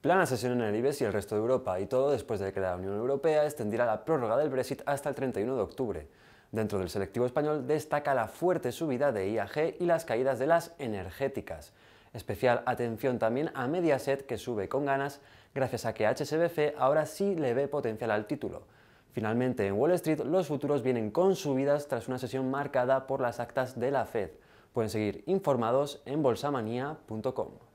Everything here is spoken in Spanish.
Plana sesión en el IBEX y el resto de Europa, y todo después de que la Unión Europea extendiera la prórroga del Brexit hasta el 31 de octubre. Dentro del selectivo español destaca la fuerte subida de IAG y las caídas de las energéticas. Especial atención también a Mediaset, que sube con ganas, gracias a que HSBC ahora sí le ve potencial al título. Finalmente, en Wall Street los futuros vienen con subidas tras una sesión marcada por las actas de la Fed. Pueden seguir informados en bolsamanía.com.